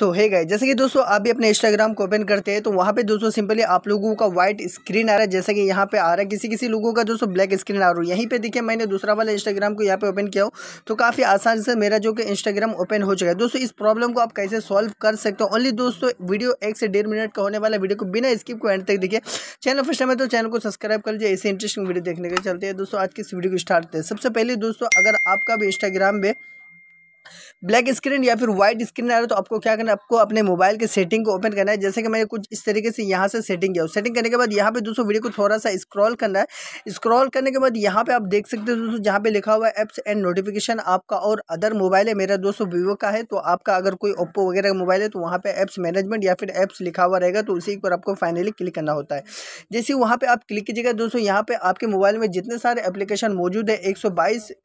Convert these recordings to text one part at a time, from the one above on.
सो है गए जैसे कि दोस्तों आप भी अपने इंस्टाग्राम को ओपन करते हैं तो वहाँ पे दोस्तों सिंपली आप लोगों का व्हाइट स्क्रीन आ रहा है जैसे कि यहाँ पे आ रहा है किसी किसी लोगों का दोस्तों ब्लैक स्क्रीन आ रहा है यहीं पे देखिए मैंने दूसरा वाला इंस्टाग्राम को यहाँ पे ओपन किया हो तो काफ़ी आसान से मेरा जो कि इंस्टाग्राम ओपन हो चुका है दोस्तों इस प्रॉब्लम को आप कैसे सॉल्व कर सकते हो ओनली दोस्तों वीडियो एक से डेढ़ मिनट का होने वाला वीडियो को बिना स्किप को एंड तक देखिए चैनल फर्स्ट टाइम है तो चैनल को सब्सक्राइब कर लीजिए ऐसे इंटरेस्टिंग वीडियो देखने के चलते हैं दोस्तों आज की इस वीडियो को स्टार्ट करते हैं सबसे पहले दोस्तों अगर आपका भी इंस्टाग्राम में ब्लैक स्क्रीन या फिर वाइट स्क्रीन आ रहा है तो आपको क्या करना है आपको अपने मोबाइल के सेटिंग को ओपन करना है जैसे कि मैंने कुछ इस तरीके से यहाँ से सेटिंग किया सेटिंग करने के बाद यहाँ पे दोस्तों वीडियो को थोड़ा सा स्क्रॉल करना है स्क्रॉल करने के बाद यहाँ पे आप देख सकते हो दोस्तों जहाँ पे लिखा हुआ है एप्स एंड नोटिफिकेशन आपका और अदर मोबाइल है मेरा दोस्तों वीवो का है तो आपका अगर कोई ओप्पो वगैरह का मोबाइल है तो वहाँ पर एप्स मैनेजमेंट या फिर एप्स लिखा हुआ रहेगा तो उसी पर आपको फाइनली क्लिक करना होता है जैसे वहाँ पर आप क्लिक कीजिएगा दोस्तों यहाँ पर आपके मोबाइल में जितने सारे एप्लीकेशन मौजूद है एक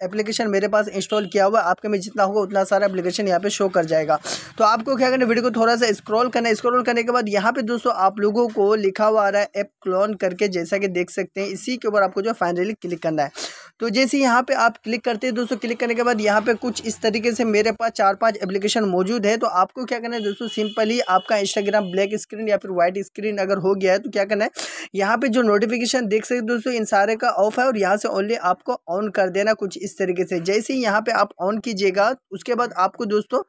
एप्लीकेशन मेरे पास इंस्टॉल किया हुआ आपके में जितना होगा अपना सारा एप्लीकेशन यहाँ पे शो कर जाएगा तो आपको क्या करना वीडियो को थोड़ा सा स्क्रॉल करना है स्क्रॉल करने के बाद यहाँ पे दोस्तों आप लोगों को लिखा हुआ आ रहा है ऐप क्लोन करके जैसा कि देख सकते हैं इसी के ऊपर आपको जो फाइनली क्लिक करना है तो जैसे यहाँ पे आप क्लिक करते हैं दोस्तों क्लिक करने के बाद यहाँ पे कुछ इस तरीके से मेरे पास चार पांच एप्लीकेशन मौजूद है तो आपको क्या करना है दोस्तों सिंपली आपका इंस्टाग्राम ब्लैक स्क्रीन या फिर वाइट स्क्रीन अगर हो गया है तो क्या करना है यहाँ पे जो नोटिफिकेशन देख सकते दोस्तों इन सारे का ऑफ है और यहाँ से ओनली आपको ऑन कर देना कुछ इस तरीके से जैसे ही यहाँ पे आप ऑन कीजिएगा उसके बाद आपको दोस्तों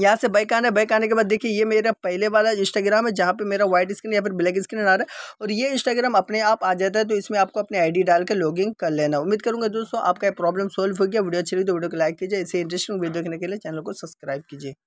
यहाँ से बैक आना है बैक आने के बाद देखिए ये मेरा पहले वाला इंस्टाग्राम है जहाँ पे मेरा व्हाइट स्क्रीन या फिर ब्लैक स्क्रीन आ रहा है और ये इंस्टाग्राम अपने आप आ जाता है तो इसमें आपको अपने आईडी डाल के इन कर लेना उम्मीद करूँगा दोस्तों आपका प्रॉब्लम सॉल्व हो गया वीडियो अच्छी लगी तो वीडियो को लाइक कीजिए इसे इंटरेस्टिंग वीडियो देखने के लिए चैनल को सब्सक्राइब कीजिए